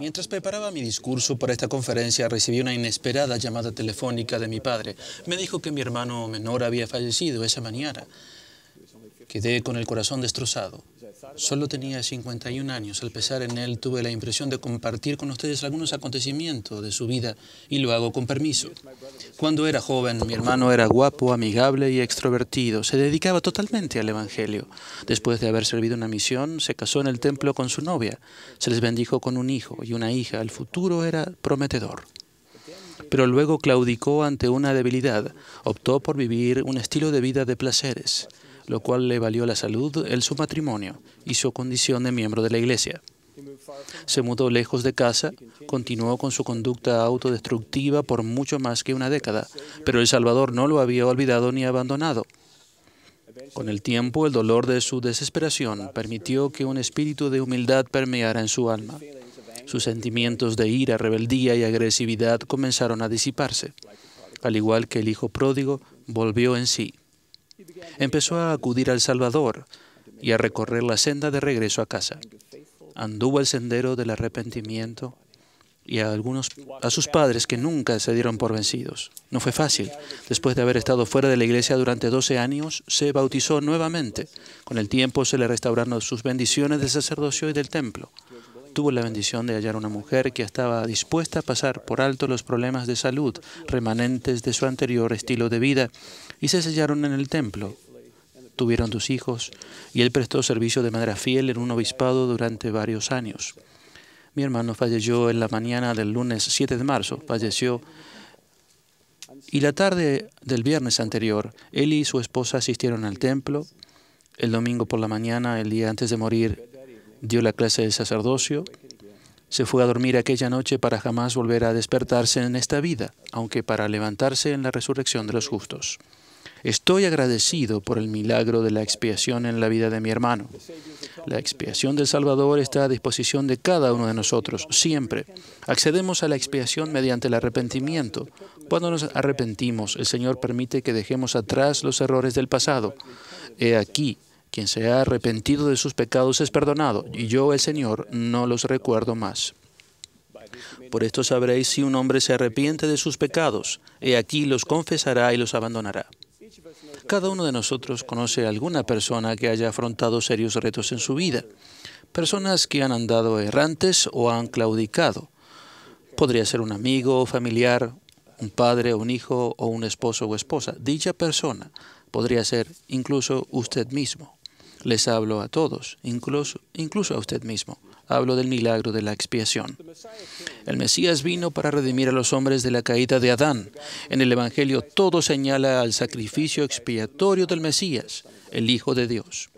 mientras preparaba mi discurso para esta conferencia, recibí una inesperada llamada telefónica de mi padre. Me dijo que mi hermano menor había fallecido esa mañana. Quedé con el corazón destrozado. Solo tenía 51 años. Al pesar en él, tuve la impresión de compartir con ustedes algunos acontecimientos de su vida y lo hago con permiso. Cuando era joven, mi hermano era guapo, amigable y extrovertido. Se dedicaba totalmente al Evangelio. Después de haber servido una misión, se casó en el templo con su novia. Se les bendijo con un hijo y una hija. El futuro era prometedor pero luego claudicó ante una debilidad. Optó por vivir un estilo de vida de placeres lo cual le valió la salud, el su matrimonio y su condición de miembro de la iglesia. Se mudó lejos de casa, continuó con su conducta autodestructiva por mucho más que una década, pero El Salvador no lo había olvidado ni abandonado. Con el tiempo, el dolor de su desesperación permitió que un espíritu de humildad permeara en su alma. Sus sentimientos de ira, rebeldía y agresividad comenzaron a disiparse. Al igual que el hijo pródigo, volvió en sí. Empezó a acudir al Salvador y a recorrer la senda de regreso a casa. Anduvo el sendero del arrepentimiento y a algunos a sus padres que nunca se dieron por vencidos. No fue fácil. Después de haber estado fuera de la iglesia durante 12 años, se bautizó nuevamente. Con el tiempo se le restauraron sus bendiciones del sacerdocio y del templo. Tuvo la bendición de hallar una mujer que estaba dispuesta a pasar por alto los problemas de salud remanentes de su anterior estilo de vida y se sellaron en el templo. Tuvieron dos hijos y él prestó servicio de manera fiel en un obispado durante varios años. Mi hermano falleció en la mañana del lunes 7 de marzo, falleció y la tarde del viernes anterior, él y su esposa asistieron al templo. El domingo por la mañana, el día antes de morir, dio la clase de sacerdocio. Se fue a dormir aquella noche para jamás volver a despertarse en esta vida, aunque para levantarse en la resurrección de los justos. Estoy agradecido por el milagro de la expiación en la vida de mi hermano. La expiación del Salvador está a disposición de cada uno de nosotros, siempre. Accedemos a la expiación mediante el arrepentimiento. Cuando nos arrepentimos, el Señor permite que dejemos atrás los errores del pasado. He aquí, quien se ha arrepentido de sus pecados es perdonado, y yo, el Señor, no los recuerdo más. Por esto sabréis si un hombre se arrepiente de sus pecados. He aquí los confesará y los abandonará. Cada uno de nosotros conoce a alguna persona que haya afrontado serios retos en su vida, personas que han andado errantes o han claudicado. Podría ser un amigo, o familiar, un padre, o un hijo o un esposo o esposa. Dicha persona podría ser incluso usted mismo. Les hablo a todos, incluso, incluso a usted mismo. Hablo del milagro de la expiación. El Mesías vino para redimir a los hombres de la caída de Adán. En el Evangelio todo señala al sacrificio expiatorio del Mesías, el Hijo de Dios.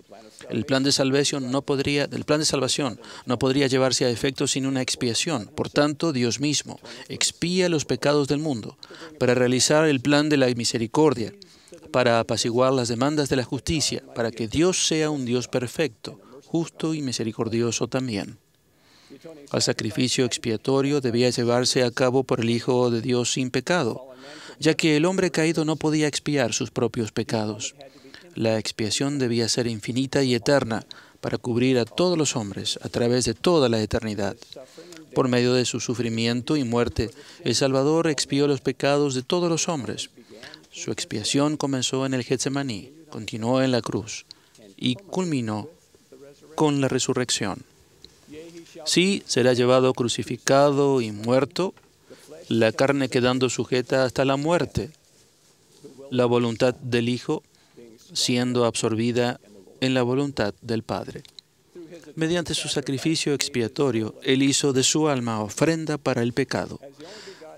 El plan de salvación no podría, el plan de salvación no podría llevarse a efecto sin una expiación. Por tanto, Dios mismo expía los pecados del mundo para realizar el plan de la misericordia, para apaciguar las demandas de la justicia, para que Dios sea un Dios perfecto, justo y misericordioso también. El sacrificio expiatorio debía llevarse a cabo por el Hijo de Dios sin pecado, ya que el hombre caído no podía expiar sus propios pecados. La expiación debía ser infinita y eterna para cubrir a todos los hombres a través de toda la eternidad. Por medio de su sufrimiento y muerte, el Salvador expió los pecados de todos los hombres. Su expiación comenzó en el Getsemaní, continuó en la cruz y culminó con la resurrección. Sí, será llevado crucificado y muerto, la carne quedando sujeta hasta la muerte, la voluntad del Hijo siendo absorbida en la voluntad del Padre. Mediante su sacrificio expiatorio, Él hizo de su alma ofrenda para el pecado.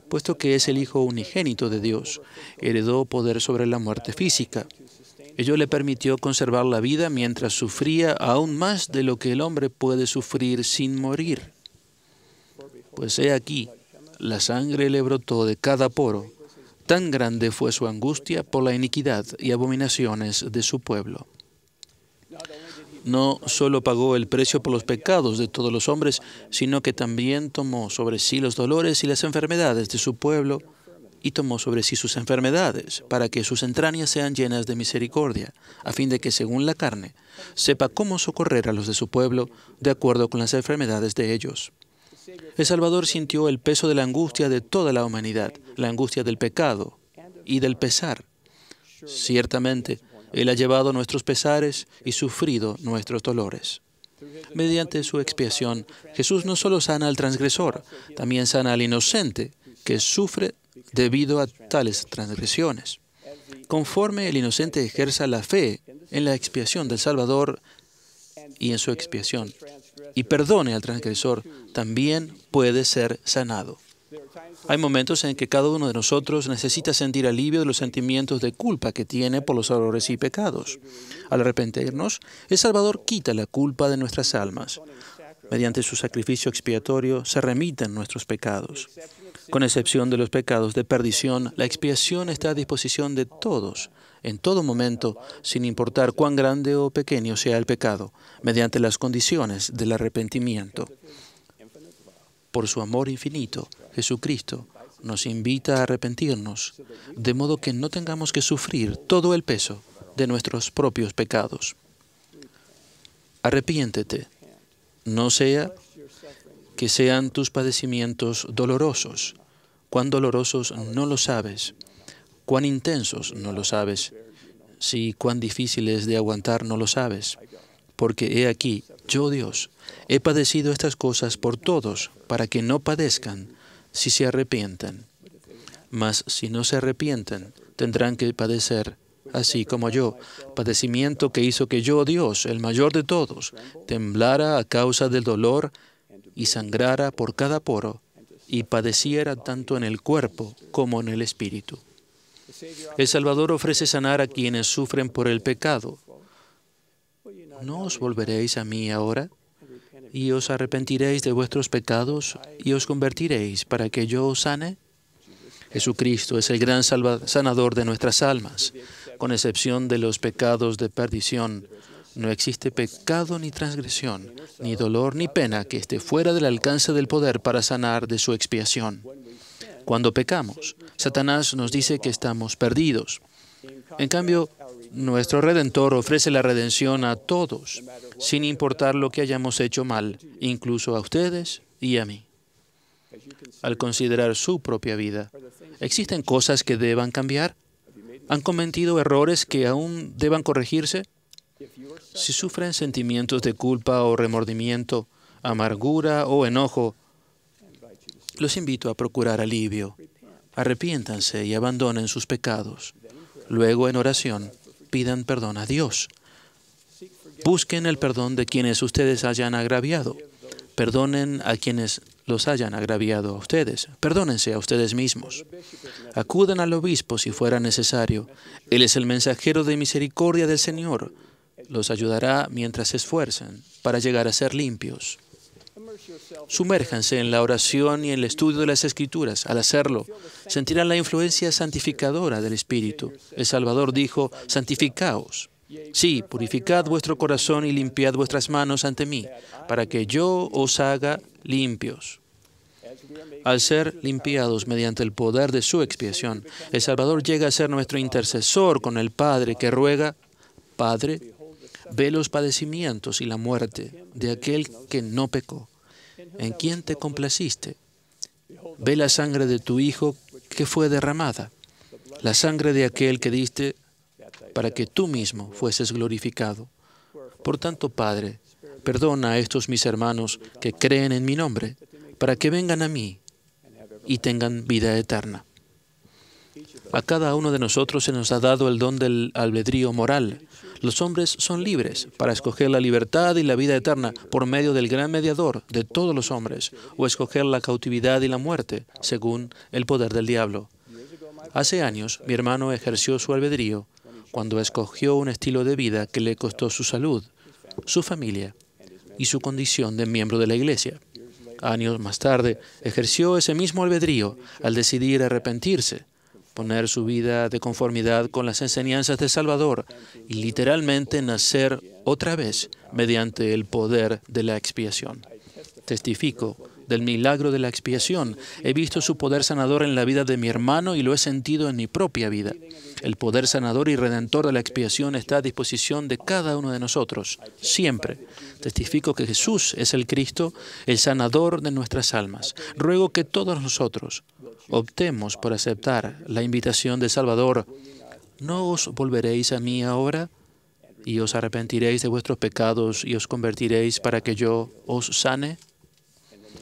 Puesto que es el Hijo unigénito de Dios, heredó poder sobre la muerte física Ello le permitió conservar la vida mientras sufría aún más de lo que el hombre puede sufrir sin morir. Pues he aquí, la sangre le brotó de cada poro. Tan grande fue su angustia por la iniquidad y abominaciones de su pueblo. No solo pagó el precio por los pecados de todos los hombres, sino que también tomó sobre sí los dolores y las enfermedades de su pueblo y tomó sobre sí sus enfermedades, para que sus entrañas sean llenas de misericordia, a fin de que, según la carne, sepa cómo socorrer a los de su pueblo, de acuerdo con las enfermedades de ellos. El Salvador sintió el peso de la angustia de toda la humanidad, la angustia del pecado y del pesar. Ciertamente, Él ha llevado nuestros pesares y sufrido nuestros dolores. Mediante su expiación, Jesús no solo sana al transgresor, también sana al inocente que sufre debido a tales transgresiones. Conforme el inocente ejerza la fe en la expiación del Salvador y en su expiación, y perdone al transgresor, también puede ser sanado. Hay momentos en que cada uno de nosotros necesita sentir alivio de los sentimientos de culpa que tiene por los errores y pecados. Al arrepentirnos, el Salvador quita la culpa de nuestras almas. Mediante su sacrificio expiatorio se remiten nuestros pecados con excepción de los pecados de perdición, la expiación está a disposición de todos, en todo momento, sin importar cuán grande o pequeño sea el pecado, mediante las condiciones del arrepentimiento. Por su amor infinito, Jesucristo nos invita a arrepentirnos, de modo que no tengamos que sufrir todo el peso de nuestros propios pecados. Arrepiéntete, no sea que sean tus padecimientos dolorosos. Cuán dolorosos no lo sabes, cuán intensos no lo sabes, si cuán difíciles de aguantar no lo sabes. Porque he aquí, yo Dios, he padecido estas cosas por todos, para que no padezcan si se arrepienten. Mas si no se arrepienten, tendrán que padecer, así como yo, padecimiento que hizo que yo, Dios, el mayor de todos, temblara a causa del dolor y sangrara por cada poro y padeciera tanto en el cuerpo como en el espíritu. El Salvador ofrece sanar a quienes sufren por el pecado. ¿No os volveréis a mí ahora? ¿Y os arrepentiréis de vuestros pecados y os convertiréis para que yo os sane? Jesucristo es el gran sanador de nuestras almas, con excepción de los pecados de perdición no existe pecado ni transgresión, ni dolor ni pena que esté fuera del alcance del poder para sanar de su expiación. Cuando pecamos, Satanás nos dice que estamos perdidos. En cambio, nuestro Redentor ofrece la redención a todos, sin importar lo que hayamos hecho mal, incluso a ustedes y a mí. Al considerar su propia vida, ¿existen cosas que deban cambiar? ¿Han cometido errores que aún deban corregirse? Si sufren sentimientos de culpa o remordimiento, amargura o enojo, los invito a procurar alivio. Arrepiéntanse y abandonen sus pecados. Luego, en oración, pidan perdón a Dios. Busquen el perdón de quienes ustedes hayan agraviado. Perdonen a quienes los hayan agraviado a ustedes. Perdónense a ustedes mismos. Acudan al obispo si fuera necesario. Él es el mensajero de misericordia del Señor los ayudará mientras se esfuerzan para llegar a ser limpios. Sumérjanse en la oración y en el estudio de las Escrituras. Al hacerlo, sentirán la influencia santificadora del Espíritu. El Salvador dijo, santificaos. Sí, purificad vuestro corazón y limpiad vuestras manos ante mí, para que yo os haga limpios. Al ser limpiados mediante el poder de su expiación, el Salvador llega a ser nuestro intercesor con el Padre que ruega, Padre, Ve los padecimientos y la muerte de aquel que no pecó, en quien te complaciste. Ve la sangre de tu Hijo que fue derramada, la sangre de aquel que diste para que tú mismo fueses glorificado. Por tanto, Padre, perdona a estos mis hermanos que creen en mi nombre, para que vengan a mí y tengan vida eterna. A cada uno de nosotros se nos ha dado el don del albedrío moral. Los hombres son libres para escoger la libertad y la vida eterna por medio del gran mediador de todos los hombres, o escoger la cautividad y la muerte, según el poder del diablo. Hace años, mi hermano ejerció su albedrío cuando escogió un estilo de vida que le costó su salud, su familia y su condición de miembro de la Iglesia. Años más tarde, ejerció ese mismo albedrío al decidir arrepentirse poner su vida de conformidad con las enseñanzas de Salvador y literalmente nacer otra vez mediante el poder de la expiación. Testifico del milagro de la expiación. He visto su poder sanador en la vida de mi hermano y lo he sentido en mi propia vida. El poder sanador y redentor de la expiación está a disposición de cada uno de nosotros, siempre. Testifico que Jesús es el Cristo, el sanador de nuestras almas. Ruego que todos nosotros optemos por aceptar la invitación del Salvador. ¿No os volveréis a mí ahora? y os arrepentiréis de vuestros pecados y os convertiréis para que yo os sane?